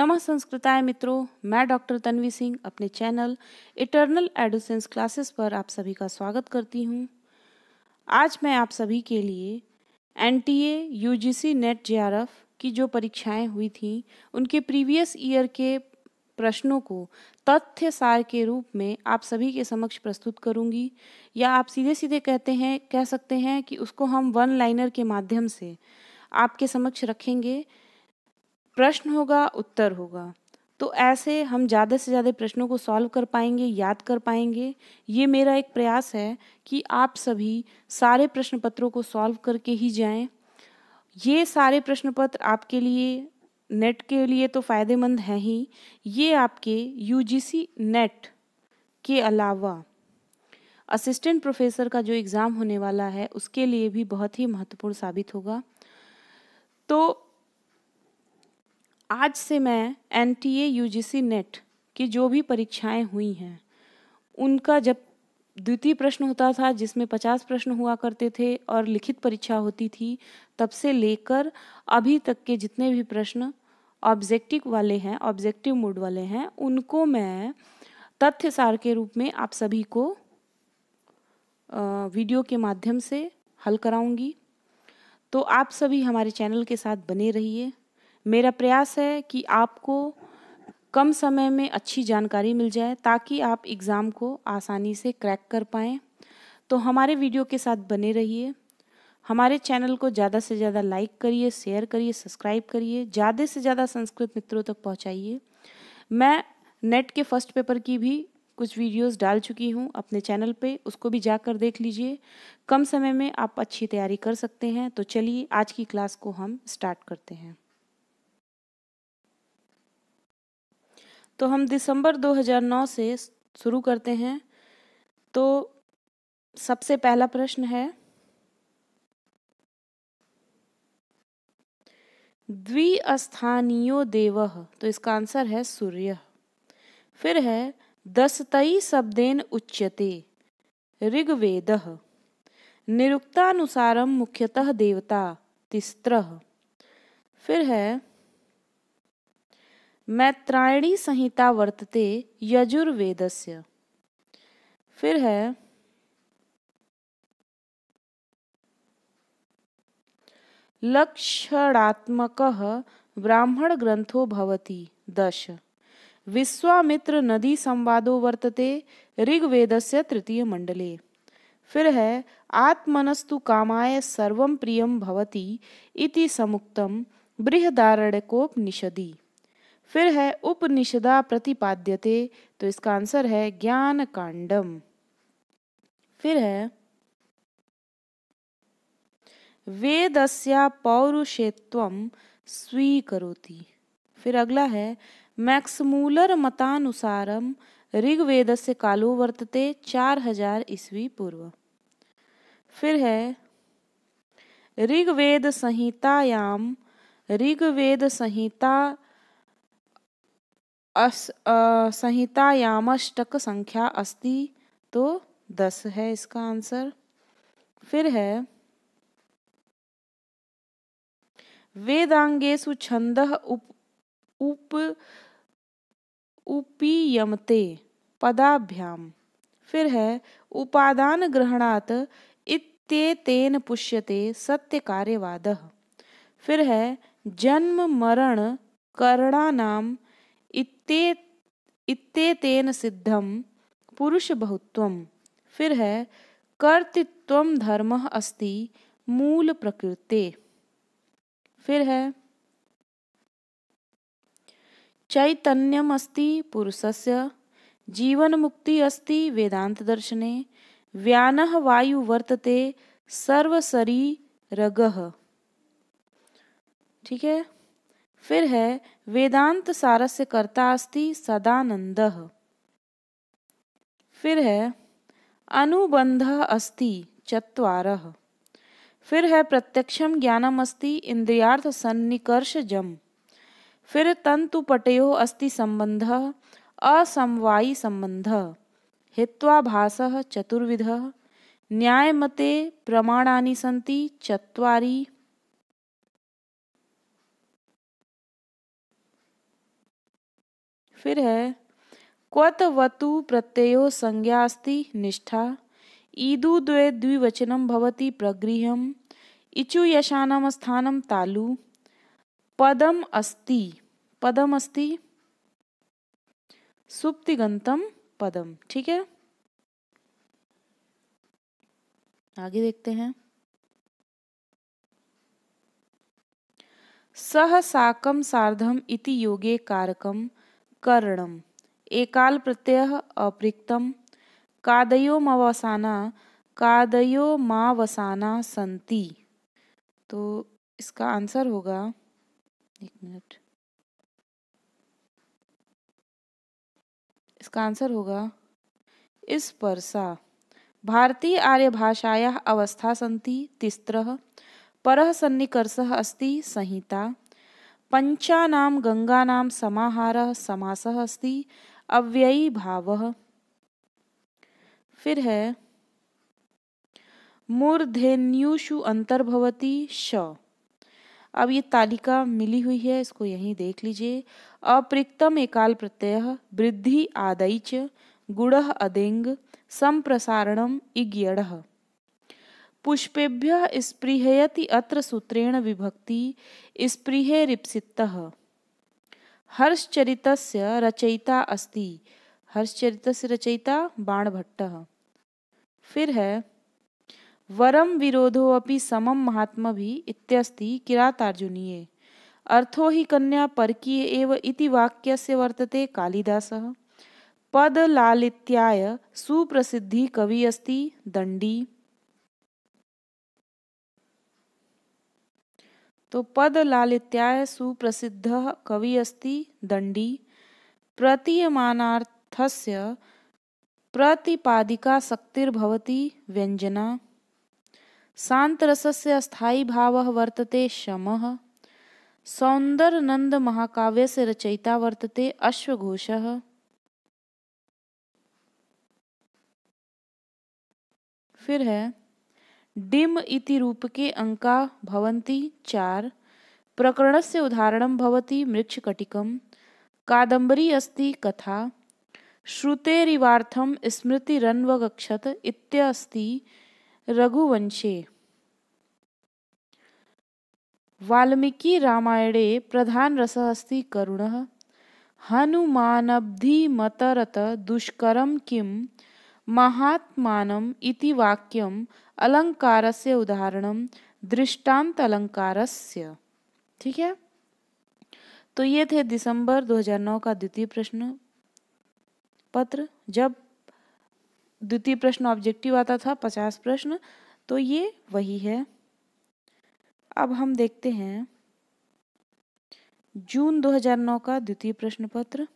नमः संस्कृताय मित्रों मैं डॉक्टर तन्वी सिंह अपने चैनल इटर्नल एडोसेंस क्लासेस पर आप सभी का स्वागत करती हूं। आज मैं आप सभी के लिए N T A U G C NET J R F की जो परीक्षाएं हुई थी उनके प्रीवियस ईयर के प्रश्नों को तथ्य सार के रूप में आप सभी के समक्ष प्रस्तुत करूंगी या आप सीधे सीधे कहते हैं कह सकते हैं कि उसको हम वन लाइनर के माध्यम से आपके समक्ष रखेंगे प्रश्न होगा उत्तर होगा तो ऐसे हम ज़्यादा से ज़्यादा प्रश्नों को सॉल्व कर पाएंगे याद कर पाएंगे ये मेरा एक प्रयास है कि आप सभी सारे प्रश्न पत्रों को सॉल्व करके ही जाएं ये सारे प्रश्न पत्र आपके लिए नेट के लिए तो फ़ायदेमंद हैं ही ये आपके यूजीसी नेट के अलावा असिस्टेंट प्रोफेसर का जो एग्ज़ाम होने वाला है उसके लिए भी बहुत ही महत्वपूर्ण साबित होगा तो आज से मैं N T A U G C NET की जो भी परीक्षाएं हुई हैं उनका जब द्वितीय प्रश्न होता था जिसमें पचास प्रश्न हुआ करते थे और लिखित परीक्षा होती थी तब से लेकर अभी तक के जितने भी प्रश्न ऑब्जेक्टिव वाले हैं ऑब्जेक्टिव मोड वाले हैं उनको मैं तथ्य सार के रूप में आप सभी को वीडियो के माध्यम से हल कराऊंगी तो आप सभी हमारे चैनल के साथ बने रहिए मेरा प्रयास है कि आपको कम समय में अच्छी जानकारी मिल जाए ताकि आप एग्ज़ाम को आसानी से क्रैक कर पाएँ तो हमारे वीडियो के साथ बने रहिए हमारे चैनल को ज़्यादा से ज़्यादा लाइक करिए शेयर करिए सब्सक्राइब करिए ज़्यादा से ज़्यादा संस्कृत मित्रों तक पहुँचाइए मैं नेट के फर्स्ट पेपर की भी कुछ वीडियोस डाल चुकी हूँ अपने चैनल पे उसको भी जाकर देख लीजिए कम समय में आप अच्छी तैयारी कर सकते हैं तो चलिए आज की क्लास को हम स्टार्ट करते हैं तो हम दिसंबर 2009 से शुरू करते हैं तो सबसे पहला प्रश्न है द्विस्थानीय देव तो इसका आंसर है सूर्य फिर है दसतई शब्देन उच्यते ऋग्वेद निरुक्तानुसारम मुख्यतः देवता तिस्त्र फिर है मैत्रायणी संहिता वर्तते यजुर्वेदस्य फिर है लक्षणात्मक ब्राह्मण ग्रंथो भवति दश विश्वामित्र नदी संवादो वर्तते ऋग्वेदस्य तृतीय मंडले फिर है आत्मनस्तु कामाय सर्वं प्रियं भवति इति समुक्तं बृहदारण्यकोपनिषदि फिर है उपनिषदा प्रतिपाद्यते तो इसका आंसर है ज्ञान कांडम फिर है वेदस्या पौरुषेत्व स्वीकरोति फिर अगला है मैक्समूलर मतानुसारम ऋग्वेद से कालो वर्तते चार हजार ईस्वी पूर्व फिर है ऋग्वेद संहितायाम ऋग्वेद संहिता अस संहितायामष्टक संख्या अस्ति तो दस है इसका आंसर फिर है वेदांगेशु छंद उप उप उपीयमते पदाभ्याम फिर है उपादान ग्रहणात इत्येतेन पुष्यते सत्य कार्यवाद फिर है जन्म मरण करणानाम नाम इत्ते इत्ते तेन सिद्धम पुरुष बहुत्वम फिर है कर्तृत्व धर्म अस्ति मूल प्रकृते फिर है चैतन्यम अस्ति पुरुषस्य जीवन मुक्ति अस्ति वेदांत दर्शने व्यान वायु वर्तते सर्वसरी रग ठीक है फिर है वेदांत सारस्य कर्ता अस्ति सदानंद फिर है अनुबंध अस्ति चार फिर है प्रत्यक्षम ज्ञानम अस्ति इंद्रियार्थ सन्निकर्ष जम फिर तंतुपटयो अस्ति संबंध असमवायी संबंध हित्वाभास चतुर्विध न्यायमते प्रमाणानि सन्ति चत्वारि फिर है क्वत वतु प्रत्ययो संज्ञास्ति निष्ठा ईदु द्वे द्विवचनम भवति प्रगृहम इचु यशानम स्थानम तालु पदम अस्ति पदम अस्ति सुप्तिगंतम पदम ठीक है आगे देखते हैं सह साकम सार्धम इति योगे कारकम करणम एकाल प्रत्यय अपृक्तम कादयोमवसाना कादयोमावसाना संति तो इसका आंसर होगा एक मिनट इसका आंसर होगा इस पर सा भारतीय आर्य भाषाया अवस्था सन्ति तिस्त्र पर सन्निकर्ष अस्ति संहिता पञ्चानां गङ्गानां समाहारः समासः अस्ति अव्ययी भावः फिर है मूर्धेन्युषु अंतर्भवती श अब ये तालिका मिली हुई है इसको यहीं देख लीजिए अप्रिक्तम एकाल प्रत्यय वृद्धि च गुण अदेंग संप्रसारणम इग्यड़ पुष्पेभ्य स्पृहयति अत्र सूत्रेण विभक्ति स्पृहे रिप्सितः हर्षचरितस्य रचयिता अस्ति हर्षचरितस्य रचयिता बाणभट्टः फिर है वरम विरोधो अपि समम महात्म भी इत्यस्ति किरातार्जुनीये अर्थो ही कन्या परकीय एव इति से वर्तते पद लालित्याय सुप्रसिद्धि कवि अस्ति दंडी तो पद लालित्याय सुप्रसिद्ध कवि अस्ति दंडी प्रतीयमानार्थस्य प्रतिपादिका शक्तिर्भवति व्यंजना शांतरसस्य स्थायी भावः वर्तते शमः से रचयिता वर्तते अश्वघोषः फिर है डिम इति रूप के अंका भवन्ति चार प्रकरणस्य उदाहरणं भवति मृच्छकटिकं कादंबरी अस्ति कथा श्रुतेरिवार्थं स्मृतिरन्वगच्छत् इत्यस्ति रघुवंशे वाल्मीकि रामायणे प्रधान रस अस्ति करुणः हनुमानब्धि मतरत दुष्करं किम् महात्मानम इति अलंकार से उदाहरण दृष्टांत अलंकार ठीक है तो ये थे दिसंबर 2009 का द्वितीय प्रश्न पत्र जब द्वितीय प्रश्न ऑब्जेक्टिव आता था 50 प्रश्न तो ये वही है अब हम देखते हैं जून 2009 का द्वितीय प्रश्न पत्र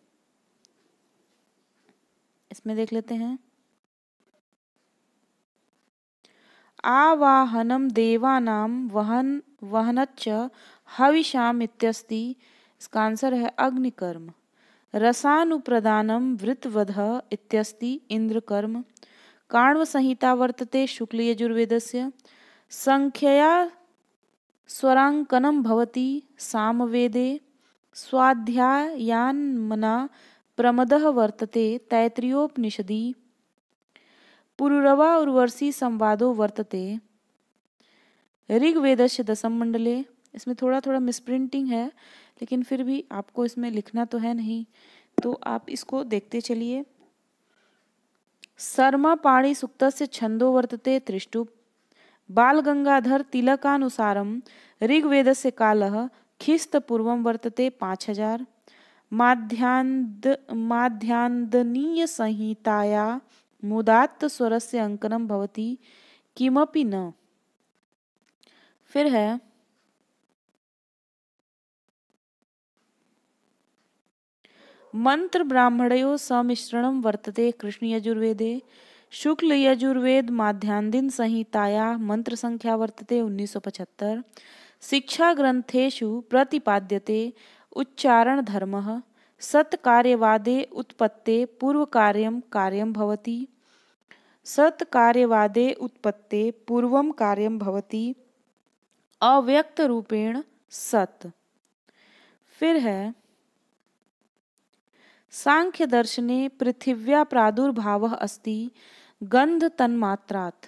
इसमें देख लेते हैं आवाहन देवा वहन वहनच्च हविषाम इत्यस्ति इसका आंसर है अग्निकर्म रसानुप्रदान वृतवध इत्यस्ति इंद्रकर्म काण्व संहिता वर्तते शुक्ल यजुर्वेदस्य संख्यया स्वरांकनम भवति सामवेदे स्वाध्यायान्मना प्रमदः वर्तते तैत्रियोपनिषदि पुरुरवा उर्वशी संवादो वर्तते ऋग्वेदस्य दशम मंडले इसमें थोड़ा थोड़ा मिसप्रिंटिंग है लेकिन फिर भी आपको इसमें लिखना तो है नहीं तो आप इसको देखते चलिए सर्मा पाणी सुक्त से छंदो वर्तते त्रिष्टुप बाल गंगाधर तिलकानुसारम ऋग्वेद से काल खिस्त पूर्व वर्तते पाँच हजार माध्यान्द माध्यान्दनीय संहिताया स्वर से अंकनम भवती किमपि न फिर है मंत्र ब्राह्मणयो समिश्रणम वर्तते कृष्ण यजुर्वेदे शुक्ल यजुर्वेद माध्यान्दिन संहिताया मंत्र संख्या वर्तते 1975 शिक्षा ग्रंथेषु प्रतिपाद्यते उच्चारण धर्मः सत्कार्यवादे उत्पत्ते कार्यम कार्यं भवति सत कार्यवादे उत्पत्ते पूर्वं कार्यं भवति रूपेण सत फिर है सांख्य दर्शने पृथिव्या प्रादुर्भाव अस्ति गंध तन्मात्रात्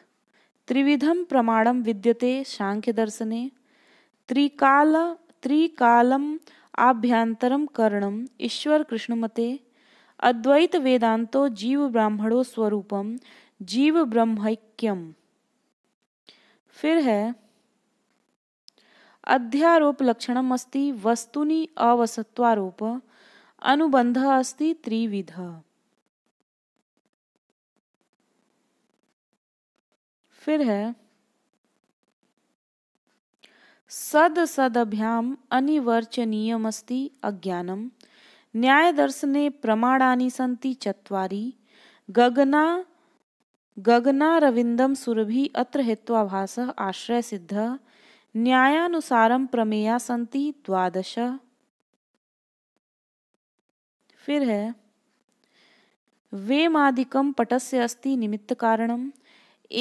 त्रिविधम प्रमाणम विद्यते सांख्य दर्शने त्रिकाल त्रिकालम आभ्यंतरम करणम ईश्वर कृष्णमते अद्वैत वेदांतो जीव ब्राह्मणो स्वरूपम जीव ब्रह्मक्यम फिर है अध्यारोप लक्षणम अस्ति वस्तुनि अवसत्वारोप अनुबंध अस्ति त्रिविध फिर है सद सदभ्याम अनिवर्चनीयम अस्ति अज्ञानम न्याय दर्शने प्रमाणानि सन्ति चत्वारि गगना गगनारविंदम सुरभि अत्र आश्रय सिद्ध न्यायानुसारम प्रमेया संति द्वादश फिर है वेमादिकम पटस्य अस्ति निमित्त कारणम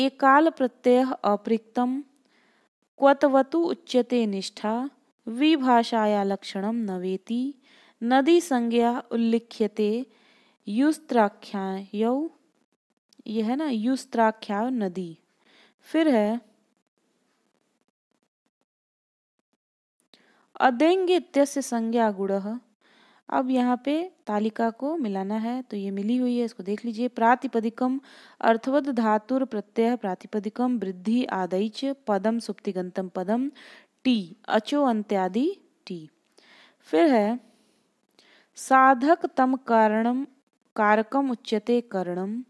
एकाल प्रत्यय अपृक्तम क्वतवतु उच्यते निष्ठा विभाषाया न नवेति नदी संज्ञा उल्लिख्यते युस्त्राख्यायौ यह है ना युस्त्राख्या नदी फिर है अदेंग संज्ञा गुण अब यहाँ पे तालिका को मिलाना है तो ये मिली हुई है इसको देख लीजिए प्रातिपदिकम अर्थवद धातुर प्रत्यय प्रातिपदिकम वृद्धि आदैच पदम सुप्तिगंतम पदम टी अचो अंत्यादि टी फिर है साधक तम कारणम कारकम उच्यते कर्णम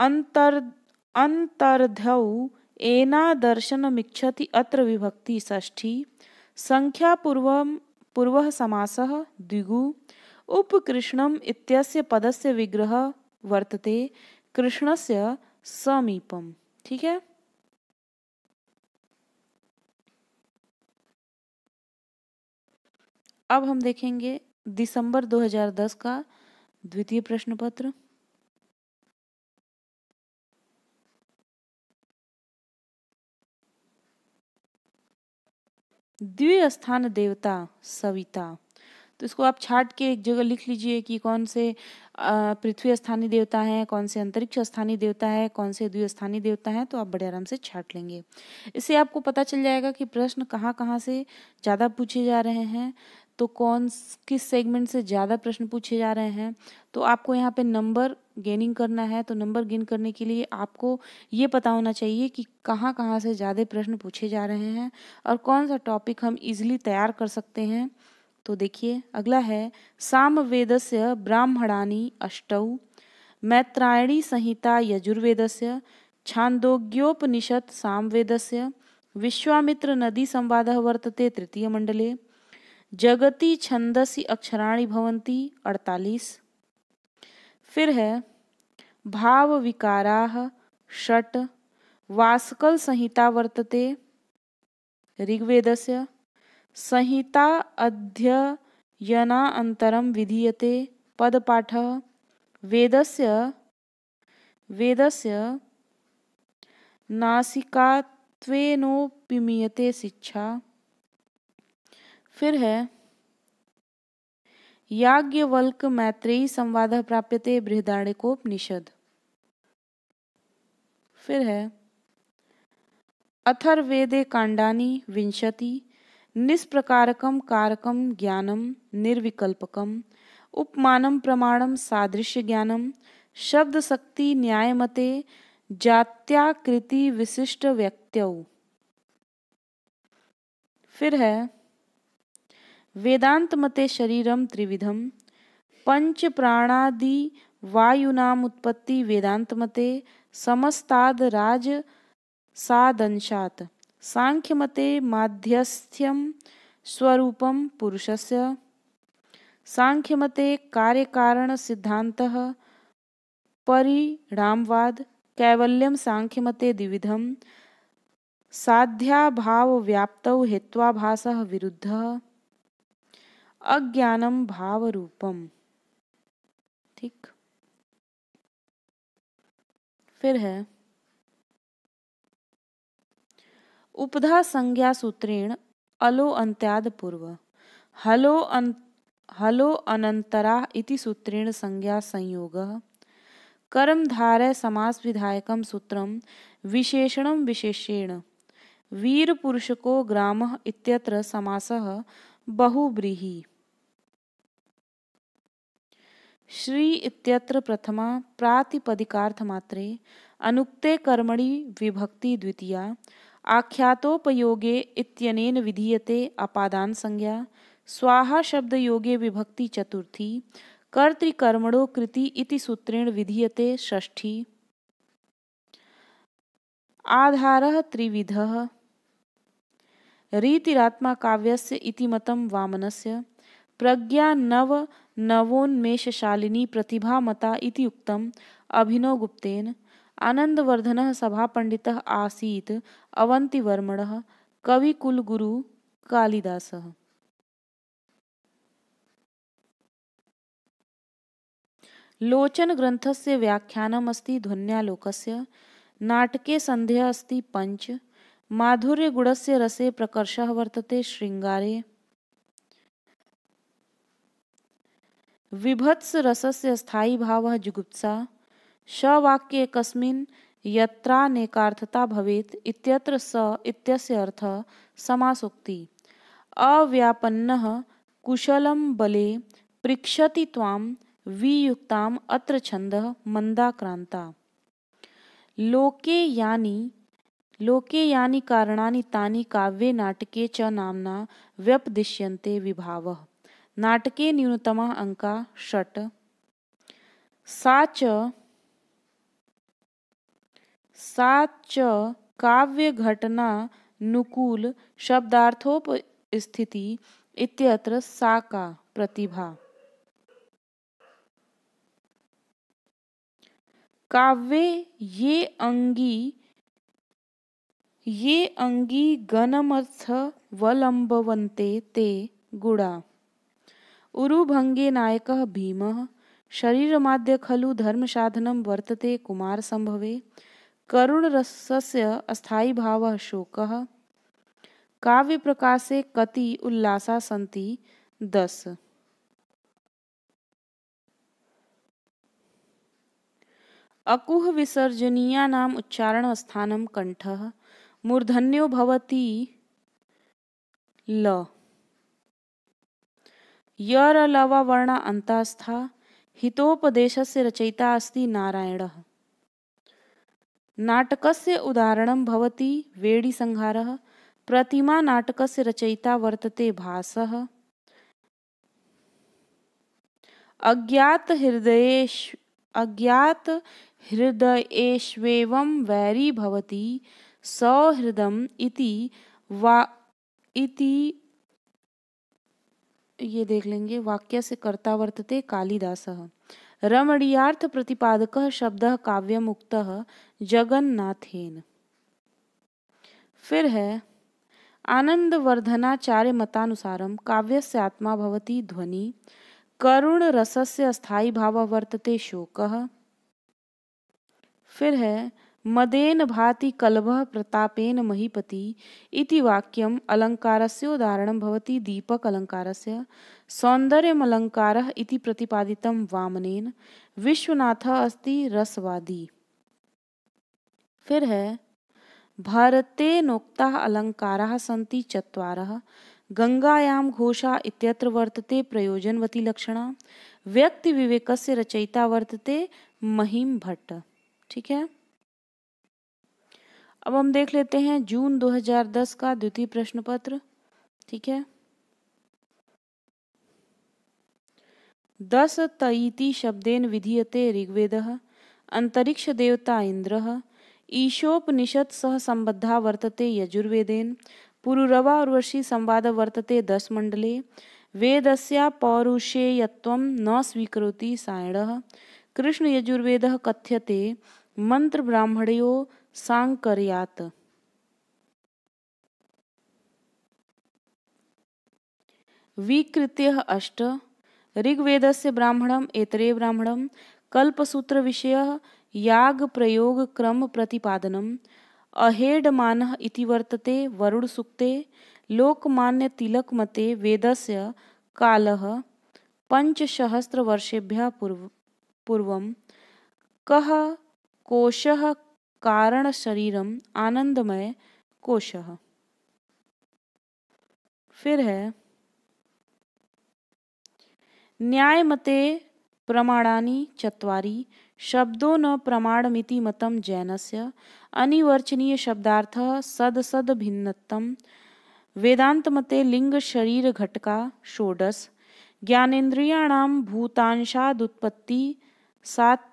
अंतर अंतर्धौ एना मिक्षति अत्र विभक्ति षष्ठी पूर्व पूर्व समासः द्विगु उपकृष्णम इत्यस्य पदस्य विग्रह वर्तते कृष्णस्य समीपम ठीक है अब हम देखेंगे दिसंबर 2010 का द्वितीय प्रश्न पत्र द्विस्थान देवता सविता तो इसको आप छाट के एक जगह लिख लीजिए कि कौन से पृथ्वी स्थानीय देवता हैं कौन से अंतरिक्ष स्थानीय देवता है कौन से द्विस्थानीय देवता हैं तो आप बड़े आराम से छाट लेंगे इससे आपको पता चल जाएगा कि प्रश्न कहाँ कहाँ से ज़्यादा पूछे जा रहे हैं तो कौन किस सेगमेंट से ज़्यादा प्रश्न पूछे जा रहे हैं तो आपको यहाँ पे नंबर गेनिंग करना है तो नंबर गेन करने के लिए आपको ये पता होना चाहिए कि कहाँ कहाँ से ज़्यादा प्रश्न पूछे जा रहे हैं और कौन सा टॉपिक हम इजिली तैयार कर सकते हैं तो देखिए अगला है से ब्राह्मणानी अष्टौ मैत्रायणी संहिता यजुर्वेद से छांदोग्योपनिषद से विश्वामित्र नदी संवाद वर्तते तृतीय मंडले जगति छंदसी अक्षराणी भवंती अड़तालीस फिर है भाव विकारा षट वास्कल संहिता वर्तते ऋग्वेद से संहिता अध्ययनान्तरं विधीयते पदपाठ वेद से नासिकात्वेनोपिमीयते शिक्षा फिर है याज्ञवल्क मैत्रेयी संवाद प्राप्यते बृहदारण्यकोपनिषद फिर है अथर्वेदे कांडानी विंशति निष्प्रकारकम कारकम ज्ञानम निर्विकल्पकम उपमानम प्रमाणम सादृश्य ज्ञानम शब्द शक्ति न्यायमते जात्याकृति विशिष्ट व्यक्त्यौ फिर है वेदांत मते शरीरम त्रिविधम पंच प्राणादि वायुनाम उत्पत्ति वेदांत मते समस्ताद राज सादंशात सांख्य मते माध्यस्थ्यम स्वरूपम पुरुषस्य सांख्यमते कार्यकारण सिद्धांत परिणामवाद कैवल्यम सांख्यमते द्विविधम साध्याभाव व्याप्तौ हेत्वाभास विरुद्ध अज्ञानम भाव रूपम ठीक फिर है उपधा संज्ञा सूत्रेण अलो अंत्याद पूर्व हलो अं, हलो अनंतरा इति सूत्रेण संज्ञा संयोग कर्म धारे समास विधायक सूत्र विशेषण विशेषेण वीर पुरुषको ग्राम इत्यत्र समासः बहुव्रीहि श्री इत्यत्र प्रथमा मात्रे अनुक्ते कर्मणि विभक्ति द्वितीया आख्यातोपयोगे इत्यनेन विधीयते अपादान संज्ञा स्वाहा शब्द योगे विभक्ति चतुर्थी कर्तृकर्मणो कृति इति सूत्रेण विधीयते षष्ठी आधार त्रिविध रीतिरात्मा काव्यस्य इति मतं वामनस्य प्रज्ञा नव नवोन्मेषशालिनी प्रतिभामता इति उक्तम् अभिनवगुप्तेन आनन्दवर्धनः सभापण्डितः आसीत् अवन्तिवर्मणः कविकुलगुरु कालिदासः से व्याख्यानमस्ति ध्वन्यालोकस्य नाटके अस्त अस्ति पञ्च माधुर्यगुणस्य रसे प्रकर्षः वर्तते शृङ्गारे विभत्स रसस्य स्थायी भाव जुगुप्सा शवाक्य यत्रा नेकार्थता भवेत इत्यत्र स इत्यस्य अर्थ समासोक्ति अव्यापन्नः कुशलं बले पृक्षति त्वां वियुक्ताम् अत्र छन्दः मंदाक्रांता लोके यानी लोके यानी कारणानि तानि काव्ये नाटके च नामना व्यपदिश्यन्ते विभावः नाटके न्यूनतम अंका षट सा च सा च काव्यघटनानुकूल शब्दार्थोपस्थिति इत्यत्र सा का प्रतिभा काव्य ये अंगी ये अंगी गणमर्थवलंबवन्ते ते गुणा नायक भीम शरीर मध्य खलु साधन वर्तते कुमारसम्भवे भाव शोक काव्य प्रकाशे कति उल्लासा सन्ति दस अकुह उच्चारण स्थानम कंठ मूर्धन्यो भवती ल यर अलावा वर्ण अन्तास्था हितोपदेश रचयिता उदाहरण नारायणः वेड़ी संहार प्रतिमा नाटक से रचयिता वर्तते हृदय अज्ञात हृदयेष्वेवम वैरी भवती सौहृदम इति वा इति ये देख लेंगे वाक्य से कर्ता वर्तते कालिदास रमणीयार्थ प्रतिपादक शब्द काव्य मुक्त जगन्नाथेन फिर है आनंद वर्धनाचार्य मतानुसारम से आत्मा भवती ध्वनि करुण रसस्य स्थायी भाव वर्तते शोक फिर है मदेन भाति कलभ प्रतापेन महीपति इति वाक्यम् अलङ्कारस्योदाहरणं भवति अलंकार से इति प्रतिपादितं वामनेन विश्वनाथः अस्ति रसवादी फिर है भारते नोक्ता अलङ्काराः सन्ति चत्वारः गङ्गायां घोषा इत्यत्र वर्तते प्रयोजनवतीलक्षणा व्यक्तिविवेकस्य रचयिता वर्तते महिम भट्ट ठीक है अब हम देख लेते हैं जून 2010 का द्वितीय प्रश्न पत्र ठीक है दस तईति शब्देन विधीयते ऋग्वेद अंतरिक्ष देवता इंद्र ईशोपनिषद सह संबद्धा वर्तते यजुर्वेदेन पुरुरवा उर्वशी संवाद वर्तते दस मंडले से पौरुषेयत्व न सायण कृष्ण यजुर्वेद कथ्यते मन्त्रब्राह्मणयो सांकर्यात विकृत्य अष्ट ऋग्वेद से ब्राह्मण एतरे ब्राह्मण कल्पसूत्र विषय याग प्रयोग क्रम प्रतिपादनम अहेडमान इति वर्तते वरुण सुक्ते लोकमान्य तिलक मते वेद से काल पंचसहस्रवर्षेभ्य पूर्व पूर्व कह कोश कारण शरीरम आनंदमय कोश फिर है न्याय मते प्रमाणानी चत्वारि शब्दों न प्रमाणमिति मतं जैनस्य अनिवर्चनीय शब्दार्थ सद सद भिन्नतम वेदांत मते लिंग शरीर घटका षोडश ज्ञानेन्द्रियाणाम भूतांशादुत्पत्ति सात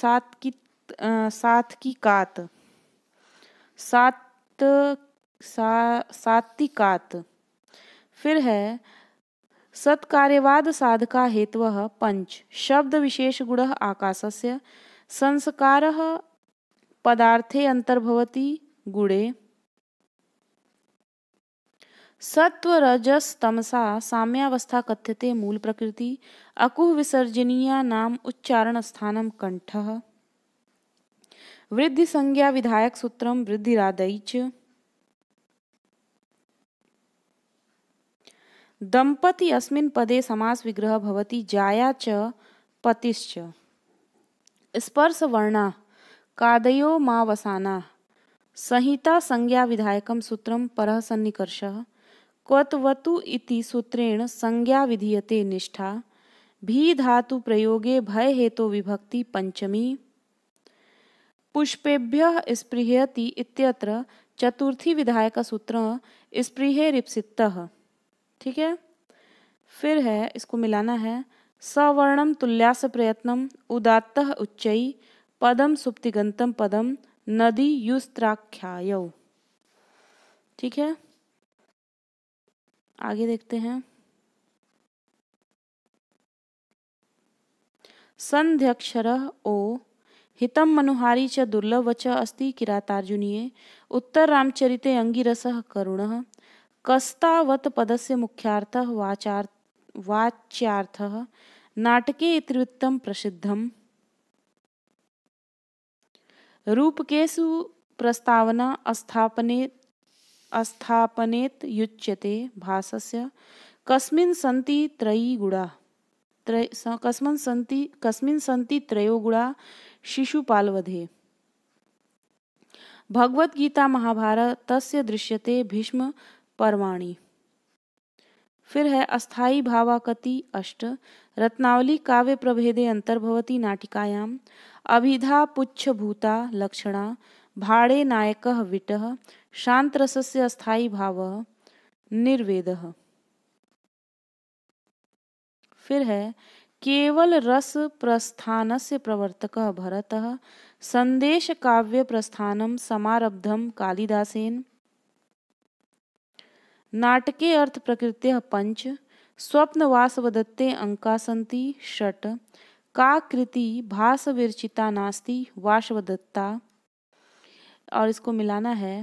सात्कित सात की कात सात सा साती कात फिर है सत्कार्यवाद साधका हेतव पंच शब्द विशेष गुण आकाश से संस्कार पदार्थे अंतर्भवती गुणे सत्व रजस तमसा साम्यावस्था कथ्यते मूल प्रकृति अकुह विसर्जनीया नाम उच्चारण स्थानम कंठ वृद्धि संज्ञा विधायक सूत्रम वृद्धिरादैच दंपति अस्मिन् पदे समास विग्रह भवति जाया च पतिश्च स्पर्श वर्णा कादयो मावसाना संहिता संज्ञा विधायकम सूत्रम पर सन्निकर्ष क्वतवतु इति सूत्रेण संज्ञा विधीयते निष्ठा भी धातु प्रयोगे भय हेतु तो विभक्ति पंचमी पुष्पेभ्य स्पृहयति इत्यत्र चतुर्थी विधायक सूत्र स्पृहे रिपसित ठीक है फिर है इसको मिलाना है सवर्णम तुल्यास प्रयत्नम उदात्त उच्च पदम सुप्तिगंतम पदम नदी युस्त्राख्याय ठीक है आगे देखते हैं संध्यक्षर ओ हितम मनुहारी च दुर्लभ च अस्ति किरातार्जुनीय किरातार्जुनीये उत्तररामचरिते अङ्गिरसः करुणः कस्तावत् पदस्य मुख्यार्थ वाचार वाच्यार्थ नाटके इतिवृत्तं प्रसिद्धम् रूपकेशु प्रस्तावना अस्थापने अस्थापनेत युच्यते भाषस्य कस्मिन् संति त्रयी गुणा त्रय कस्मिन् संति कस्मिन् संति त्रयो गुणा शिशुपाल वधे महाभारत तस्य दृश्यते भीष्म पर्वाणी फिर है अस्थाई भावाकति अष्ट रत्नावली काव्य प्रभेदे अंतर्भवती नाटिकायाम अभिधा भूता लक्षणा भाड़े नायक विट रसस्य अस्थाई भाव निर्वेद फिर है केवल रस प्रस्थान प्रवर्तक भरत संदेश काव्य प्रस्थान समारब्धं कालिदासन नाटके अर्थ प्रकृत पंच स्वप्नवासवदत्ते अंका सन्ति षट का कृति भाषविरचिता नास्ति वाशवदत्ता और इसको मिलाना है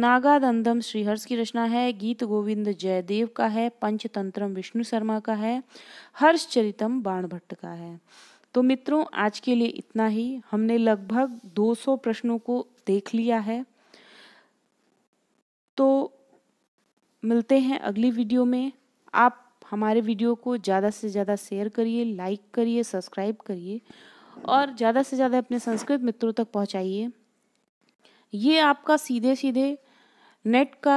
नागादंदम श्रीहर्ष की रचना है गीत गोविंद जयदेव का है पंचतंत्रम विष्णु शर्मा का है हर्ष चरितम बाण भट्ट का है तो मित्रों आज के लिए इतना ही हमने लगभग 200 प्रश्नों को देख लिया है तो मिलते हैं अगली वीडियो में आप हमारे वीडियो को ज़्यादा से ज़्यादा शेयर करिए लाइक करिए सब्सक्राइब करिए और ज़्यादा से ज़्यादा अपने संस्कृत मित्रों तक पहुँचाइए ये आपका सीधे सीधे नेट का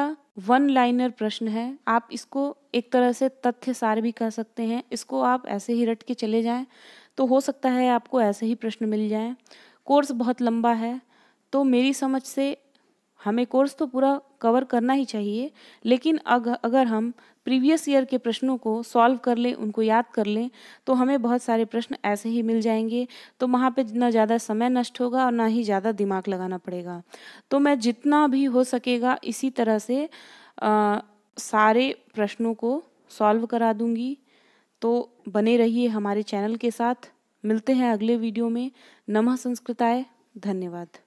वन लाइनर प्रश्न है आप इसको एक तरह से तथ्य सार भी कह सकते हैं इसको आप ऐसे ही रट के चले जाएं तो हो सकता है आपको ऐसे ही प्रश्न मिल जाएं कोर्स बहुत लंबा है तो मेरी समझ से हमें कोर्स तो पूरा कवर करना ही चाहिए लेकिन अग, अगर हम प्रीवियस ईयर के प्रश्नों को सॉल्व कर लें उनको याद कर लें तो हमें बहुत सारे प्रश्न ऐसे ही मिल जाएंगे तो वहाँ पे ना ज़्यादा समय नष्ट होगा और ना ही ज़्यादा दिमाग लगाना पड़ेगा तो मैं जितना भी हो सकेगा इसी तरह से आ, सारे प्रश्नों को सॉल्व करा दूँगी तो बने रहिए हमारे चैनल के साथ मिलते हैं अगले वीडियो में नमः संस्कृताय धन्यवाद